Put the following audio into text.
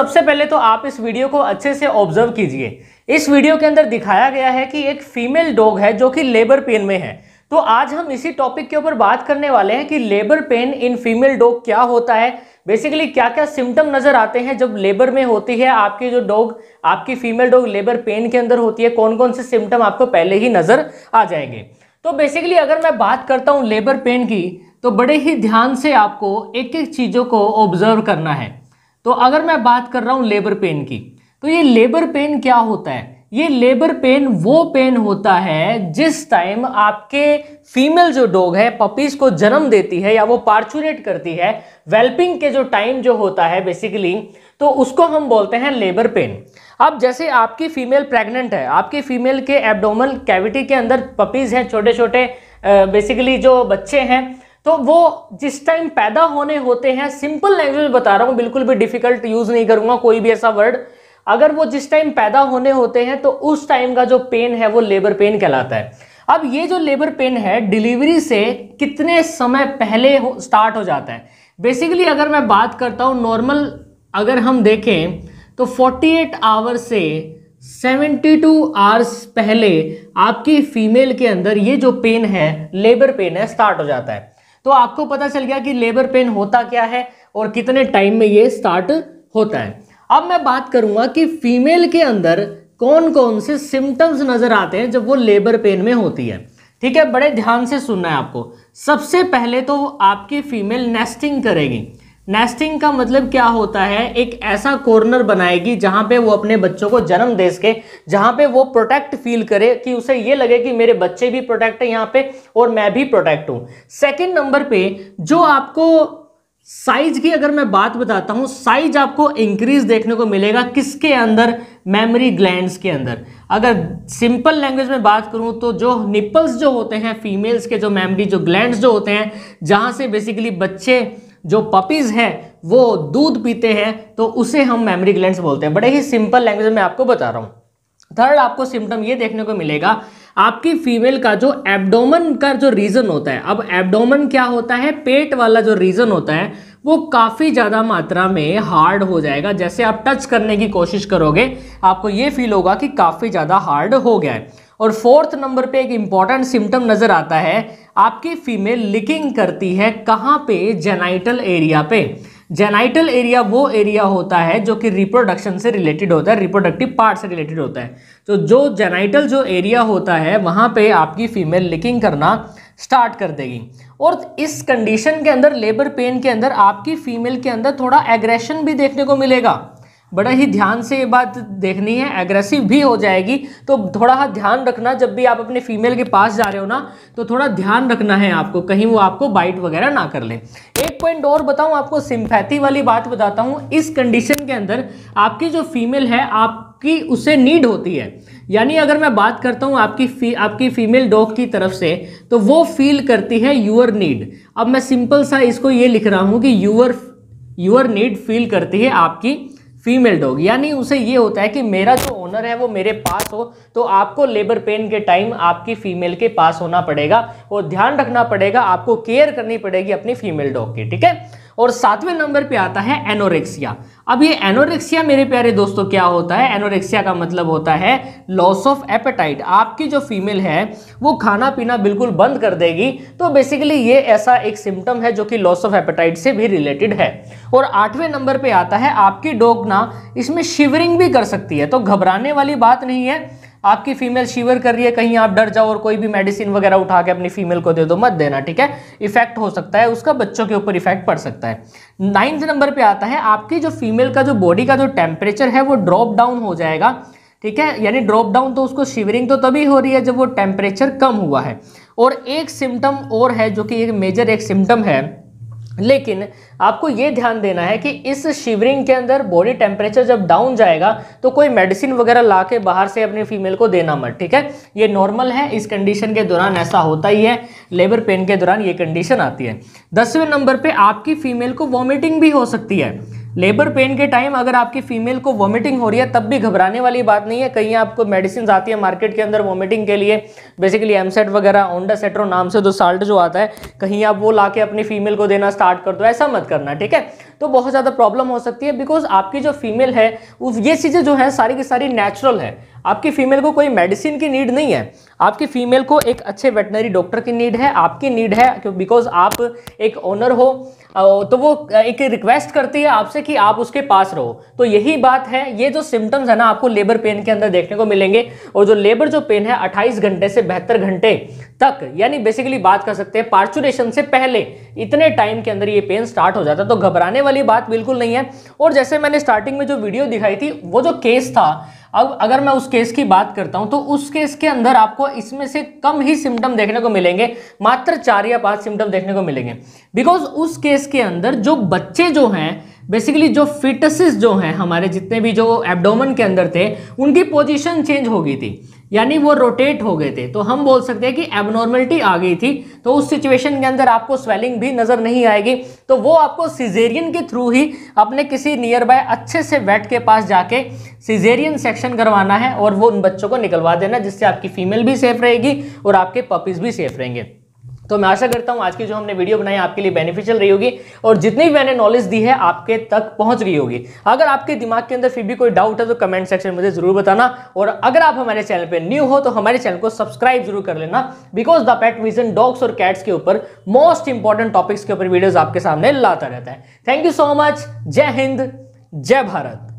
सबसे पहले तो आप इस वीडियो को अच्छे से ऑब्जर्व कीजिए इस वीडियो के अंदर दिखाया गया है कि एक फीमेल डॉग है जो कि लेबर पेन में है तो आज हम इसी टॉपिक के ऊपर बात करने वाले हैं कि labour pain in female dog क्या होता है बेसिकली क्या क्या सिम्टम नज़र आते हैं जब लेबर में होती है आपकी जो डॉग आपकी फीमेल डॉग लेबर पेन के अंदर होती है कौन कौन से सिम्टम आपको पहले ही नज़र आ जाएंगे तो बेसिकली अगर मैं बात करता हूँ लेबर पेन की तो बड़े ही ध्यान से आपको एक एक चीज़ों को ऑब्जर्व करना है तो अगर मैं बात कर रहा हूँ लेबर पेन की तो ये लेबर पेन क्या होता है ये लेबर पेन वो पेन होता है जिस टाइम आपके फीमेल जो डॉग है पपीज को जन्म देती है या वो पार्चुरेट करती है वेल्पिंग के जो टाइम जो होता है बेसिकली तो उसको हम बोलते हैं लेबर पेन अब जैसे आपकी फीमेल प्रेग्नेंट है आपकी फीमेल के एब्डोमल कैविटी के अंदर पपीज हैं छोटे छोटे बेसिकली जो बच्चे हैं तो वो जिस टाइम पैदा होने होते हैं सिंपल लैंग्वेज बता रहा हूँ बिल्कुल भी डिफिकल्ट यूज़ नहीं करूंगा कोई भी ऐसा वर्ड अगर वो जिस टाइम पैदा होने होते हैं तो उस टाइम का जो पेन है वो लेबर पेन कहलाता है अब ये जो लेबर पेन है डिलीवरी से कितने समय पहले हो, स्टार्ट हो जाता है बेसिकली अगर मैं बात करता हूँ नॉर्मल अगर हम देखें तो 48 आवर से 72 आवर्स पहले आपकी फीमेल के अंदर ये जो पेन है लेबर पेन है स्टार्ट हो जाता है तो आपको पता चल गया कि लेबर पेन होता क्या है और कितने टाइम में ये स्टार्ट होता है अब मैं बात करूंगा कि फीमेल के अंदर कौन कौन से सिम्टम्स नजर आते हैं जब वो लेबर पेन में होती है ठीक है बड़े ध्यान से सुनना है आपको सबसे पहले तो आपकी फीमेल नेस्टिंग करेगी नेस्टिंग का मतलब क्या होता है एक ऐसा कॉर्नर बनाएगी जहां पे वो अपने बच्चों को जन्म दे सके जहां पे वो प्रोटेक्ट फील करे कि उसे ये लगे कि मेरे बच्चे भी प्रोटेक्ट है यहाँ पे और मैं भी प्रोटेक्ट हूँ सेकंड नंबर पे जो आपको साइज की अगर मैं बात बताता हूँ साइज आपको इंक्रीज देखने को मिलेगा किसके अंदर मेमोरी ग्लैंड्स के अंदर अगर सिंपल लैंग्वेज में बात करूँ तो जो निपल्स जो होते हैं फीमेल्स के जो मेमोरी जो ग्लैंड्स जो होते हैं जहाँ से बेसिकली बच्चे जो पपीज़ हैं वो दूध पीते हैं तो उसे हम मेमरी ग्लैंड बोलते हैं बड़े ही सिंपल लैंग्वेज में आपको बता रहा हूँ थर्ड आपको सिम्टम ये देखने को मिलेगा आपकी फीमेल का जो एब्डोमन का जो रीजन होता है अब एब्डोमन क्या होता है पेट वाला जो रीजन होता है वो काफ़ी ज़्यादा मात्रा में हार्ड हो जाएगा जैसे आप टच करने की कोशिश करोगे आपको ये फील होगा कि काफ़ी ज़्यादा हार्ड हो गया है और फोर्थ नंबर पे एक इम्पॉर्टेंट सिम्टम नज़र आता है आपकी फीमेल लिकिंग करती है कहाँ पे जेनाइटल एरिया पे जेनाइटल एरिया वो एरिया होता है जो कि रिप्रोडक्शन से रिलेटेड होता है रिप्रोडक्टिव पार्ट से रिलेटेड होता है तो जो जेनाइटल जो एरिया होता है वहाँ पे आपकी फीमेल लिकिंग करना स्टार्ट कर देगी और इस कंडीशन के अंदर लेबर पेन के अंदर आपकी फीमेल के अंदर थोड़ा एग्रेशन भी देखने को मिलेगा बड़ा ही ध्यान से ये बात देखनी है एग्रेसिव भी हो जाएगी तो थोड़ा ध्यान रखना जब भी आप अपने फीमेल के पास जा रहे हो ना तो थोड़ा ध्यान रखना है आपको कहीं वो आपको बाइट वगैरह ना कर ले एक पॉइंट और बताऊं आपको सिंपैथी वाली बात बताता हूँ इस कंडीशन के अंदर आपकी जो फीमेल है आपकी उससे नीड होती है यानी अगर मैं बात करता हूँ आपकी फी आपकी फीमेल डॉग की तरफ से तो वो फील करती है यूअर नीड अब मैं सिंपल सा इसको ये लिख रहा हूँ कि यूअर यूअर नीड फील करती है आपकी फीमेल डॉग यानी उसे ये होता है कि मेरा जो ओनर है वो मेरे पास हो तो आपको लेबर पेन के टाइम आपकी फीमेल के पास होना पड़ेगा और ध्यान रखना पड़ेगा आपको केयर करनी पड़ेगी अपनी फीमेल डॉग की ठीक है और सातवें नंबर पे आता है एनोरेक्सिया अब ये एनोरेक्सिया मेरे प्यारे दोस्तों क्या होता है एनोरेक्सिया का मतलब होता है लॉस ऑफ एपेटाइट आपकी जो फीमेल है वो खाना पीना बिल्कुल बंद कर देगी तो बेसिकली ये ऐसा एक सिम्टम है जो कि लॉस ऑफ एपेटाइट से भी रिलेटेड है और आठवें नंबर पे आता है आपकी डोग ना इसमें शिवरिंग भी कर सकती है तो घबराने वाली बात नहीं है आपकी फीमेल शिवर कर रही है कहीं आप डर जाओ और कोई भी मेडिसिन वगैरह उठा के अपनी फीमेल को दे दो मत देना ठीक है इफेक्ट हो सकता है उसका बच्चों के ऊपर इफेक्ट पड़ सकता है नाइन्थ नंबर पे आता है आपकी जो फीमेल का जो बॉडी का जो टेम्परेचर है वो ड्रॉप डाउन हो जाएगा ठीक है यानी ड्रॉप डाउन तो उसको शिवरिंग तो तभी हो रही है जब वो टेम्परेचर कम हुआ है और एक सिम्टम और है जो कि एक मेजर एक सिम्टम है लेकिन आपको ये ध्यान देना है कि इस शिवरिंग के अंदर बॉडी टेम्परेचर जब डाउन जाएगा तो कोई मेडिसिन वगैरह ला के बाहर से अपनी फीमेल को देना मत ठीक है ये नॉर्मल है इस कंडीशन के दौरान ऐसा होता ही है लेबर पेन के दौरान ये कंडीशन आती है दसवें नंबर पर आपकी फीमेल को वॉमिटिंग भी हो सकती है लेबर पेन के टाइम अगर आपकी फीमेल को वॉमिटिंग हो रही है तब भी घबराने वाली बात नहीं है कहीं आपको मेडिसिन आती है मार्केट के अंदर वॉमिटिंग के लिए बेसिकली एमसेट वगैरह ओंडा सेट्रो नाम से जो साल्ट जो आता है कहीं आप वो ला के अपनी फीमेल को देना स्टार्ट कर दो ऐसा मत करना ठीक है तो बहुत ज़्यादा प्रॉब्लम हो सकती है बिकॉज आपकी जो फीमेल है ये चीज़ें जो है सारी की सारी नेचुरल है आपकी फीमेल को कोई मेडिसिन की नीड नहीं है आपकी फीमेल को एक अच्छे वेटनरी डॉक्टर की नीड है आपकी नीड है बिकॉज आप एक ओनर हो तो वो एक रिक्वेस्ट करती है आपसे कि आप उसके पास रहो तो यही बात है ये जो सिम्टम्स है ना आपको लेबर पेन के अंदर देखने को मिलेंगे और जो लेबर जो पेन है 28 घंटे से बहत्तर घंटे तक यानी बेसिकली बात कर सकते हैं पार्चुरेशन से पहले इतने टाइम के अंदर ये पेन स्टार्ट हो जाता है तो घबराने वाली बात बिल्कुल नहीं है और जैसे मैंने स्टार्टिंग में जो वीडियो दिखाई थी वो जो केस था अब अगर मैं उस केस की बात करता हूं तो उस केस के अंदर आपको इसमें से कम ही सिम्टम देखने को मिलेंगे मात्र चार या पांच सिम्टम देखने को मिलेंगे बिकॉज उस केस के अंदर जो बच्चे जो हैं बेसिकली जो फिटसिस जो हैं हमारे जितने भी जो एबडोमन के अंदर थे उनकी पोजीशन चेंज हो गई थी यानी वो रोटेट हो गए थे तो हम बोल सकते हैं कि एबनॉर्मलिटी आ गई थी तो उस सिचुएशन के अंदर आपको स्वेलिंग भी नज़र नहीं आएगी तो वो आपको सीजेरियन के थ्रू ही अपने किसी नियर बाय अच्छे से वेट के पास जाके सीजेरियन सेक्शन करवाना है और वो उन बच्चों को निकलवा देना जिससे आपकी फीमेल भी सेफ रहेगी और आपके पपीज़ भी सेफ रहेंगे तो मैं आशा करता हूँ आज की जो हमने वीडियो बनाई आपके लिए बेनिफिशियल रही होगी और जितनी भी मैंने नॉलेज दी है आपके तक पहुँच रही होगी अगर आपके दिमाग के अंदर फिर भी कोई डाउट है तो कमेंट सेक्शन में जरूर बताना और अगर आप हमारे चैनल पर न्यू हो तो हमारे चैनल को सब्सक्राइब जरूर कर लेना because the pet vision dogs और कैट्स के ऊपर मोस्ट इंपॉर्टेंट टॉपिक्स के ऊपर वीडियोज आपके सामने लाता रहता है थैंक यू सो मच जय हिंद जय भारत